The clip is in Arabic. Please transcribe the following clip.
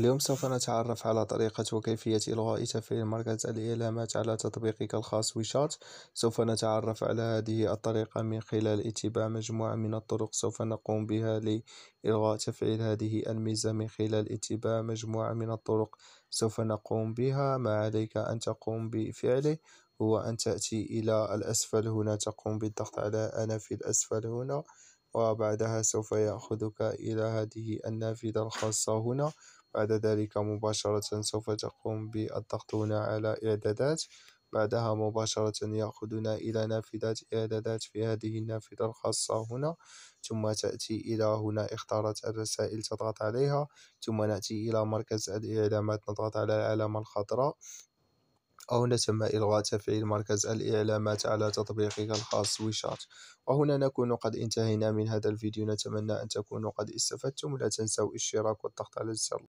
اليوم سوف نتعرف على طريقة وكيفية إلغاء تفعيل مركز الإعلامات على تطبيقك الخاص ويشات سوف نتعرف على هذه الطريقة من خلال اتباع مجموعة من الطرق سوف نقوم بها لإلغاء تفعيل هذه الميزة من خلال اتباع مجموعة من الطرق سوف نقوم بها ما عليك أن تقوم بفعله هو أن تأتي إلى الأسفل هنا تقوم بالضغط على أنا في الأسفل هنا وبعدها سوف يأخذك إلى هذه النافذة الخاصة هنا بعد ذلك مباشرة سوف تقوم بالضغط هنا على إعدادات بعدها مباشرة يأخذنا إلى نافذة إعدادات في هذه النافذة الخاصة هنا ثم تأتي إلى هنا اختارت الرسائل تضغط عليها ثم نأتي إلى مركز الإعلامات نضغط على العلامة الخضراء أو تم إلغاء تفعيل مركز الإعلامات على تطبيقك الخاص ويشات وهنا نكون قد انتهينا من هذا الفيديو نتمنى أن تكونوا قد استفدتم لا تنسوا الاشتراك والضغط على الزر